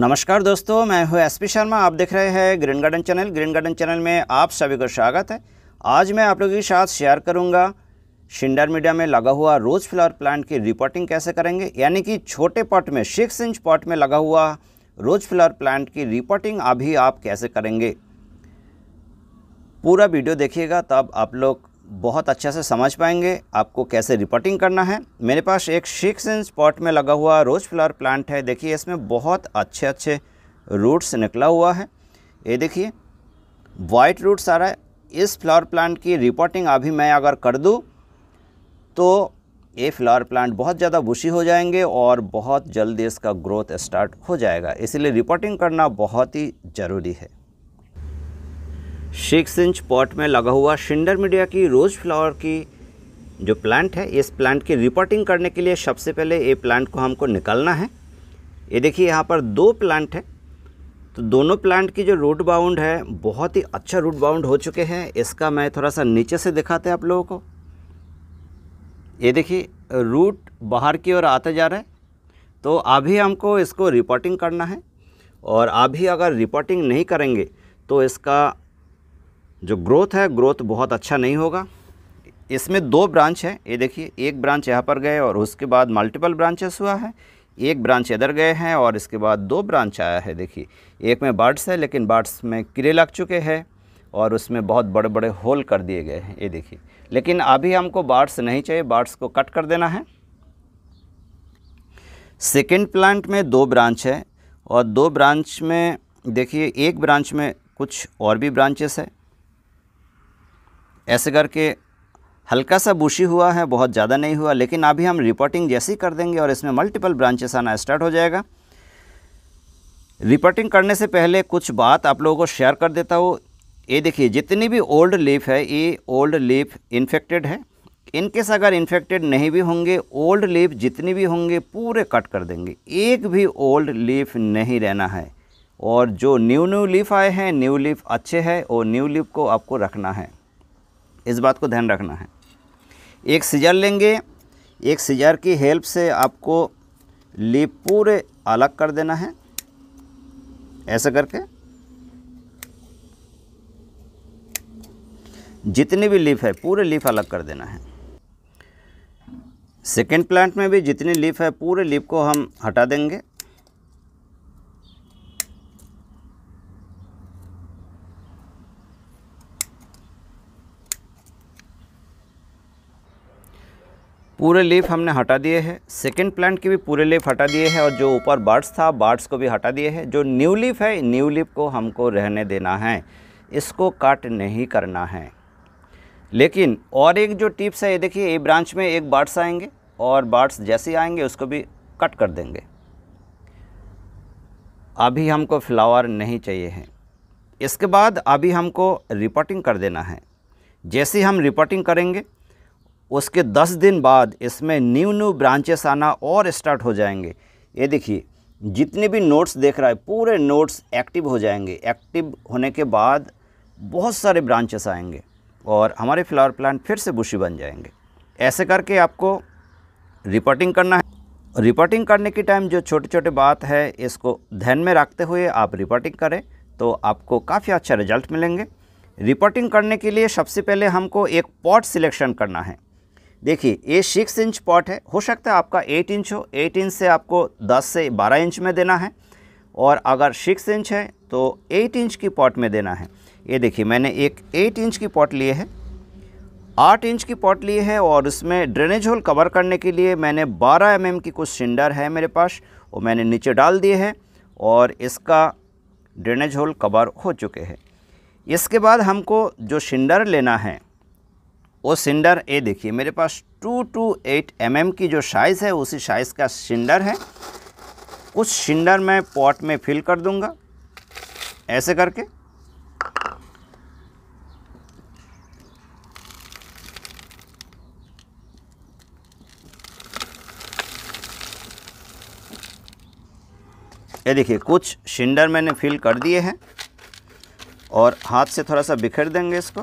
नमस्कार दोस्तों मैं हूं एसपी शर्मा आप देख रहे हैं green garden channel green garden channel में आप सभी का स्वागत है आज मैं आप लोगों के साथ शेयर करूंगा शिंडर मीडिया में लगा हुआ रोज़ फ्लावर प्लांट की रिपोर्टिंग कैसे करेंगे यानी कि छोटे पॉट में सिक्स इंच पॉट में लगा हुआ रोज़ फ्लावर प्लांट की रिपोर्टिंग अभी आप कैसे करेंगे पूरा वीडियो देखिएगा तब आप लोग बहुत अच्छे से समझ पाएंगे आपको कैसे रिपोर्टिंग करना है मेरे पास एक सिक्स इंच पॉट में लगा हुआ रोज़ फ्लावर प्लांट है देखिए इसमें बहुत अच्छे अच्छे रूट्स निकला हुआ है ये देखिए वाइट रूट्स आ रहा है इस फ्लावर प्लांट की रिपोर्टिंग अभी मैं अगर कर दूँ तो ये फ्लावर प्लांट बहुत ज़्यादा बुशी हो जाएंगे और बहुत जल्दी इसका ग्रोथ स्टार्ट हो जाएगा इसीलिए रिपोर्टिंग करना बहुत ही ज़रूरी है सिक्स इंच पॉट में लगा हुआ शिंडर मीडिया की रोज़ फ्लावर की जो प्लांट है इस प्लांट की रिपोर्टिंग करने के लिए सबसे पहले ये प्लांट को हमको निकालना है ये देखिए यहाँ पर दो प्लांट है तो दोनों प्लांट की जो रूट बाउंड है बहुत ही अच्छा रूट बाउंड हो चुके हैं इसका मैं थोड़ा सा नीचे से दिखाते हैं आप लोगों को ये देखिए रूट बाहर की ओर आते जा रहा है तो अभी हमको इसको रिपोर्टिंग करना है और अभी अगर रिपोर्टिंग नहीं करेंगे तो इसका जो ग्रोथ है ग्रोथ बहुत अच्छा नहीं होगा इसमें दो ब्रांच है ये देखिए एक ब्रांच यहाँ पर गए और उसके बाद मल्टीपल ब्रांचेस हुआ है एक ब्रांच इधर गए हैं और इसके बाद दो ब्रांच आया है देखिए एक में बर्ड्स है लेकिन बर्ड्स में कीड़े लग चुके हैं और उसमें बहुत बड़े बड़े होल कर दिए गए हैं ये देखिए लेकिन अभी हमको बार्ड्स नहीं चाहिए बार्ड्स को कट कर देना है सेकेंड प्लांट में दो ब्रांच है और दो ब्रांच में देखिए एक ब्रांच में कुछ और भी ब्रांचेस है ऐसे करके हल्का सा बुशी हुआ है बहुत ज़्यादा नहीं हुआ लेकिन अभी हम रिपोर्टिंग जैसे ही कर देंगे और इसमें मल्टीपल ब्रांचेस आना स्टार्ट हो जाएगा रिपोर्टिंग करने से पहले कुछ बात आप लोगों को शेयर कर देता हूँ ये देखिए जितनी भी ओल्ड लीफ है ये ओल्ड लीफ इन्फेक्टेड है इनकेस अगर इन्फेक्टेड नहीं भी होंगे ओल्ड लीफ जितनी भी होंगे पूरे कट कर देंगे एक भी ओल्ड लीफ नहीं रहना है और जो न्यू न्यू लीफ आए हैं न्यू लीफ अच्छे हैं और न्यू लीफ को आपको रखना है इस बात को ध्यान रखना है एक सीजर लेंगे एक सीजर की हेल्प से आपको लीप पूरे अलग कर देना है ऐसा करके जितनी भी लीफ है पूरे लीफ अलग कर देना है सेकेंड प्लांट में भी जितनी लीफ है पूरे लीफ को हम हटा देंगे पूरे लीफ हमने हटा दिए हैं सेकेंड प्लांट की भी पूरे लीफ हटा दिए हैं और जो ऊपर बर्ड्स था बर्ड्स को भी हटा दिए हैं जो न्यू लीफ है न्यू लीफ को हमको रहने देना है इसको काट नहीं करना है लेकिन और एक जो टिप्स है ये देखिए ये ब्रांच में एक बर्ड्स आएंगे और बर्ड्स जैसे आएंगे उसको भी कट कर देंगे अभी हमको फ्लावर नहीं चाहिए है इसके बाद अभी हमको रिपोर्टिंग कर देना है जैसे हम रिपोर्टिंग करेंगे उसके दस दिन बाद इसमें न्यू न्यू ब्रांचेस आना और स्टार्ट हो जाएंगे ये देखिए जितने भी नोट्स देख रहा है पूरे नोट्स एक्टिव हो जाएंगे एक्टिव होने के बाद बहुत सारे ब्रांचेस आएंगे और हमारे फ्लावर प्लांट फिर से बुशी बन जाएंगे ऐसे करके आपको रिपोर्टिंग करना है रिपोर्टिंग करने के टाइम जो छोटे छोटे बात है इसको ध्यान में रखते हुए आप रिपोर्टिंग करें तो आपको काफ़ी अच्छा रिजल्ट मिलेंगे रिपोर्टिंग करने के लिए सबसे पहले हमको एक पॉट सिलेक्शन करना है देखिए ये सिक्स इंच पॉट है हो सकता है आपका एट इंच हो एट इंच से आपको दस से बारह इंच में देना है और अगर सिक्स इंच है तो एट इंच की पॉट में देना है ये देखिए मैंने एक एट इंच की पॉट लिए है आठ इंच की पॉट लिए है और उसमें ड्रेनेज होल कवर करने के लिए मैंने बारह एम mm की कुछ सिंडर है मेरे पास वो मैंने नीचे डाल दिए हैं और इसका ड्रेनेज होल कवर हो चुके हैं इसके बाद हमको जो सिंडर लेना है वो सिंडर ए देखिए मेरे पास 228 टू mm की जो साइज़ है उसी साइज़ का सिंडर है उस सिंडर मैं पॉट में फिल कर दूंगा ऐसे करके ये देखिए कुछ सिंडर मैंने फिल कर दिए हैं और हाथ से थोड़ा सा बिखेर देंगे इसको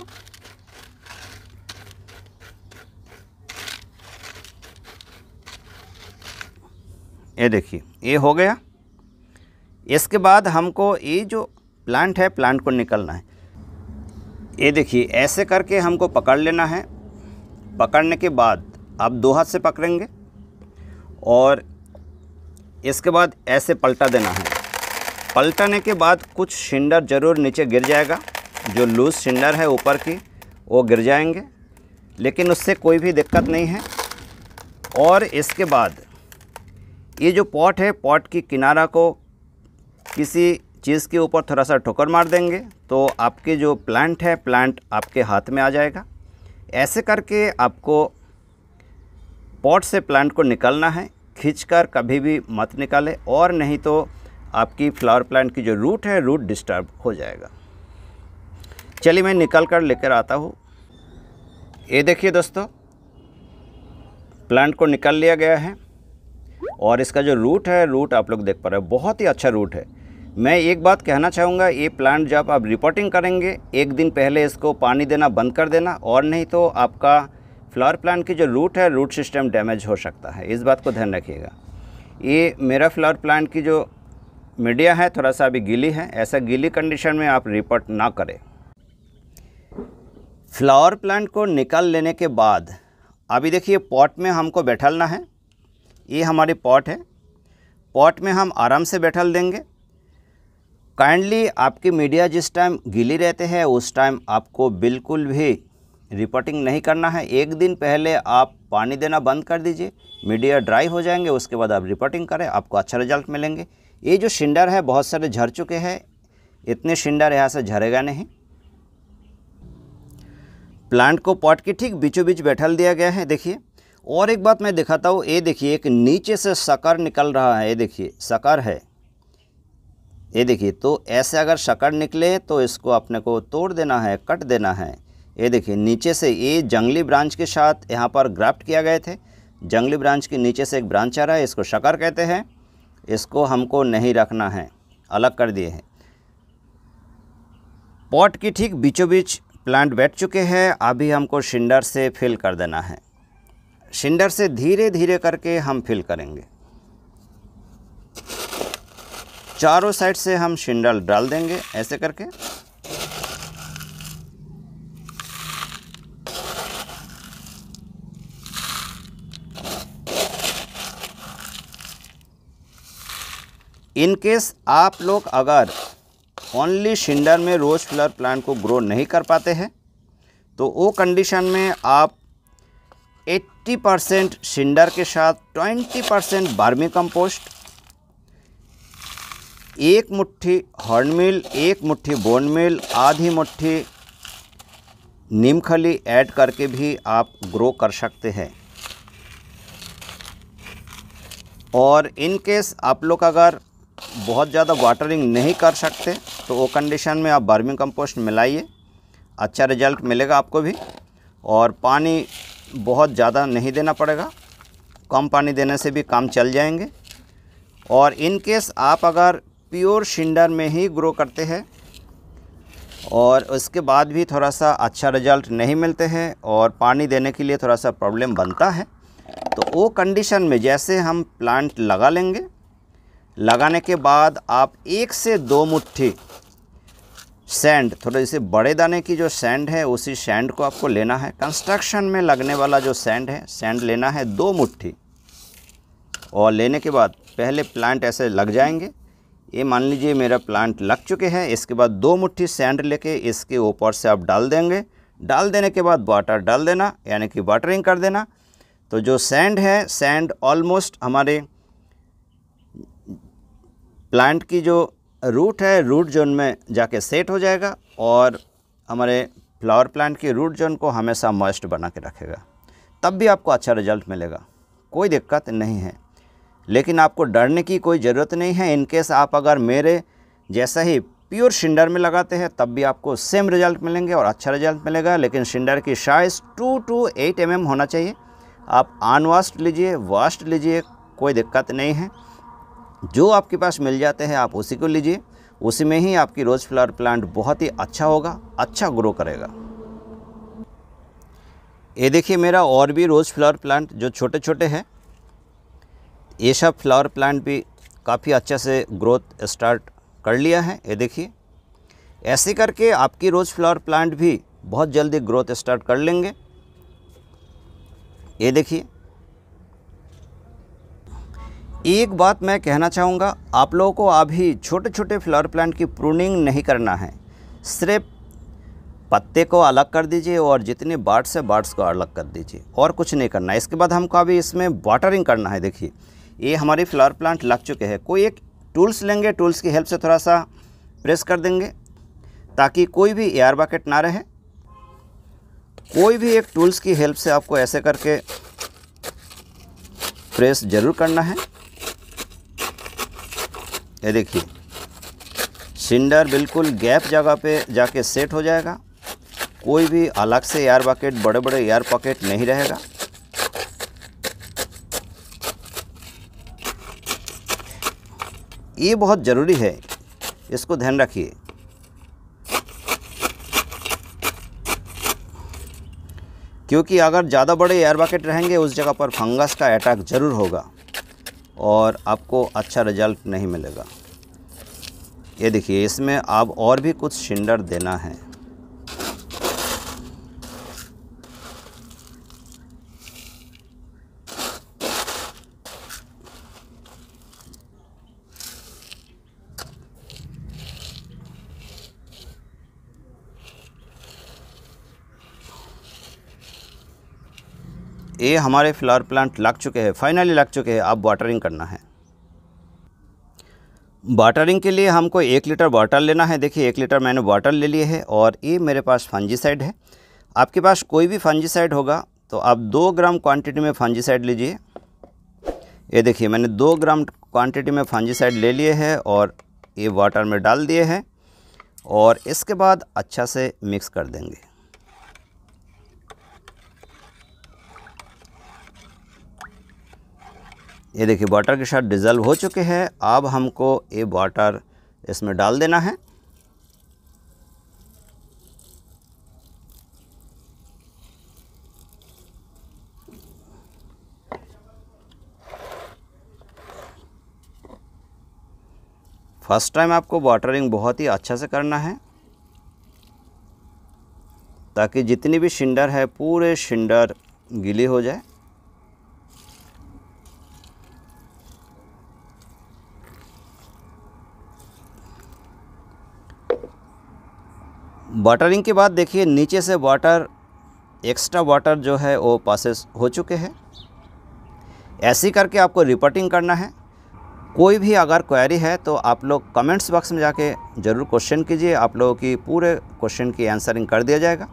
ये देखिए ये हो गया इसके बाद हमको ये जो प्लांट है प्लांट को निकलना है ये देखिए ऐसे करके हमको पकड़ लेना है पकड़ने के बाद आप दो हाथ से पकड़ेंगे और इसके बाद ऐसे पलटा देना है पलटाने के बाद कुछ शिंडर ज़रूर नीचे गिर जाएगा जो लूज शिंडर है ऊपर की वो गिर जाएंगे लेकिन उससे कोई भी दिक्कत नहीं है और इसके बाद ये जो पॉट है पॉट की किनारा को किसी चीज़ के ऊपर थोड़ा सा ठोकर मार देंगे तो आपके जो प्लांट है प्लांट आपके हाथ में आ जाएगा ऐसे करके आपको पॉट से प्लांट को निकालना है खींचकर कभी भी मत निकाले और नहीं तो आपकी फ्लावर प्लांट की जो रूट है रूट डिस्टर्ब हो जाएगा चलिए मैं निकाल कर लेकर आता हूँ ये देखिए दोस्तों प्लांट को निकाल लिया गया है और इसका जो रूट है रूट आप लोग देख पा रहे हो बहुत ही अच्छा रूट है मैं एक बात कहना चाहूँगा ये प्लांट जब आप रिपोर्टिंग करेंगे एक दिन पहले इसको पानी देना बंद कर देना और नहीं तो आपका फ्लावर प्लांट की जो रूट है रूट सिस्टम डैमेज हो सकता है इस बात को ध्यान रखिएगा ये मेरा फ्लावर प्लांट की जो मीडिया है थोड़ा सा अभी गीली है ऐसा गीली कंडीशन में आप रिपोर्ट ना करें फ्लावर प्लांट को निकाल लेने के बाद अभी देखिए पॉट में हमको बैठलना है ये हमारी पॉट है पॉट में हम आराम से बैठल देंगे काइंडली आपकी मीडिया जिस टाइम गीली रहते हैं उस टाइम आपको बिल्कुल भी रिपोर्टिंग नहीं करना है एक दिन पहले आप पानी देना बंद कर दीजिए मीडिया ड्राई हो जाएंगे उसके बाद आप रिपोर्टिंग करें आपको अच्छा रिजल्ट मिलेंगे ये जो शिंडर है बहुत सारे झर चुके हैं इतने शिंडर यहाँ से झरेगा नहीं प्लांट को पॉट के ठीक बीचों बीच बैठल दिया गया है देखिए और एक बात मैं दिखाता हूँ ये देखिए एक नीचे से शकर निकल रहा है ये देखिए शकर है ये देखिए तो ऐसे अगर शकर निकले तो इसको अपने को तोड़ देना है कट देना है ये देखिए नीचे से ये जंगली ब्रांच के साथ यहाँ पर ग्राफ्ट किया गए थे जंगली ब्रांच के नीचे से एक ब्रांच आ रहा है इसको शकर कहते हैं इसको हमको नहीं रखना है अलग कर दिए हैं पॉट की ठीक बीचों बीच प्लांट बैठ चुके हैं अभी हमको शिंडर से फिल कर देना है सिंडर से धीरे धीरे करके हम फिल करेंगे चारों साइड से हम सिंडल डाल देंगे ऐसे करके इन केस आप लोग अगर ओनली शिंडर में रोज़ फ्लर प्लांट को ग्रो नहीं कर पाते हैं तो वो कंडीशन में आप 80 परसेंट सिंडर के साथ 20 परसेंट बार्मी कंपोस्ट एक मुट्ठी हॉर्नमिल एक मुट्ठी बोन मिल आधी मुट्ठी नीमखली ऐड करके भी आप ग्रो कर सकते हैं और इन केस आप लोग अगर बहुत ज़्यादा वाटरिंग नहीं कर सकते तो वो कंडीशन में आप बर्मिंग कंपोस्ट मिलाइए अच्छा रिजल्ट मिलेगा आपको भी और पानी बहुत ज़्यादा नहीं देना पड़ेगा कम पानी देने से भी काम चल जाएंगे और इन केस आप अगर प्योर शिंडर में ही ग्रो करते हैं और उसके बाद भी थोड़ा सा अच्छा रिजल्ट नहीं मिलते हैं और पानी देने के लिए थोड़ा सा प्रॉब्लम बनता है तो वो कंडीशन में जैसे हम प्लांट लगा लेंगे लगाने के बाद आप एक से दो मुट्ठी सैंड थोड़े जैसे बड़े दाने की जो सैंड है उसी सैंड को आपको लेना है कंस्ट्रक्शन में लगने वाला जो सैंड है सैंड लेना है दो मुट्ठी और लेने के बाद पहले प्लांट ऐसे लग जाएंगे ये मान लीजिए मेरा प्लांट लग चुके हैं इसके बाद दो मुट्ठी सैंड लेके इसके ऊपर से आप डाल देंगे डाल देने के बाद वाटर डाल देना यानी कि वाटरिंग कर देना तो जो सैंड है सैंड ऑलमोस्ट हमारे प्लांट की जो रूट है रूट जोन में जाके सेट हो जाएगा और हमारे फ्लावर प्लांट की रूट जोन को हमेशा मॉइस्ट बना के रखेगा तब भी आपको अच्छा रिजल्ट मिलेगा कोई दिक्कत नहीं है लेकिन आपको डरने की कोई ज़रूरत नहीं है इनकेस आप अगर मेरे जैसा ही प्योर शिंडर में लगाते हैं तब भी आपको सेम रिजल्ट मिलेंगे और अच्छा रिजल्ट मिलेगा लेकिन शिंडर की size two two eight M होना चाहिए आप अनवास्ट लीजिए वास्ट लीजिए कोई दिक्कत नहीं है जो आपके पास मिल जाते हैं आप उसी को लीजिए उसी में ही आपकी रोज़ फ्लावर प्लांट बहुत ही अच्छा होगा अच्छा ग्रो करेगा ये देखिए मेरा और भी रोज़ फ्लावर प्लांट जो छोटे छोटे हैं ये सब फ्लावर प्लांट भी काफ़ी अच्छा से ग्रोथ स्टार्ट कर लिया है ये देखिए ऐसे करके आपकी रोज़ फ्लावर प्लांट भी बहुत जल्दी ग्रोथ स्टार्ट कर लेंगे ये देखिए एक बात मैं कहना चाहूँगा आप लोगों को अभी छोटे छोटे फ्लावर प्लांट की प्रूनिंग नहीं करना है सिर्फ पत्ते को अलग कर दीजिए और जितने बाट्स है बाट्स को अलग कर दीजिए और कुछ नहीं करना है इसके बाद हमको अभी इसमें वाटरिंग करना है देखिए ये हमारे फ्लावर प्लांट लग चुके हैं कोई एक टूल्स लेंगे टूल्स की हेल्प से थोड़ा सा प्रेस कर देंगे ताकि कोई भी एयर बकेट ना रहे कोई भी एक टूल्स की हेल्प से आपको ऐसे करके प्रेस ज़रूर करना है ये देखिए सिंडर बिल्कुल गैप जगह पे जाके सेट हो जाएगा कोई भी अलग से एयर पॉकेट बड़े बड़े एयर पॉकेट नहीं रहेगा ये बहुत ज़रूरी है इसको ध्यान रखिए क्योंकि अगर ज़्यादा बड़े एयर बकेट रहेंगे उस जगह पर फंगस का अटैक ज़रूर होगा और आपको अच्छा रिजल्ट नहीं मिलेगा ये देखिए इसमें आप और भी कुछ शिंडर देना है ये हमारे फ्लावर प्लांट लग चुके हैं फाइनली लग चुके हैं अब वाटरिंग करना है वाटरिंग के लिए हमको एक लीटर वाटर लेना है देखिए एक लीटर मैंने वाटर ले लिए है और ये मेरे पास फंजीसाइड है आपके पास कोई भी फंजीसाइड होगा तो आप दो ग्राम क्वांटिटी में फंजीसाइड लीजिए ये देखिए मैंने दो ग्राम क्वांटिटी में फंजीसाइड ले लिए है और ये वाटर में डाल दिए हैं और इसके बाद अच्छा से मिक्स कर देंगे ये देखिए वाटर के साथ डिज़ल्व हो चुके हैं अब हमको ये वाटर इसमें डाल देना है फर्स्ट टाइम आपको वाटरिंग बहुत ही अच्छा से करना है ताकि जितनी भी शिंडर है पूरे शिंडर गीली हो जाए वाटरिंग के बाद देखिए नीचे से वाटर एक्स्ट्रा वाटर जो है वो पासिस हो चुके हैं ऐसी करके आपको रिपोर्टिंग करना है कोई भी अगर क्वेरी है तो आप लोग कमेंट्स बॉक्स में जाके ज़रूर क्वेश्चन कीजिए आप लोगों की पूरे क्वेश्चन की आंसरिंग कर दिया जाएगा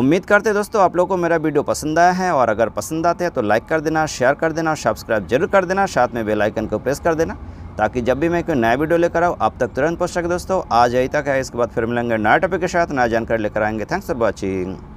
उम्मीद करते हैं दोस्तों आप लोग को मेरा वीडियो पसंद आया है और अगर पसंद आते हैं तो लाइक कर देना शेयर कर देना सब्सक्राइब जरूर कर देना साथ में बेलाइकन को प्रेस कर देना ताकि जब भी मैं कोई नया वीडियो लेकर आऊँ आप तक तुरंत पहुँच सके दोस्तों आज यही तक है इसके बाद फिर मिलेंगे नया टॉपिक के साथ नया जानकारी लेकर आएंगे थैंक्स फॉर वॉचिंग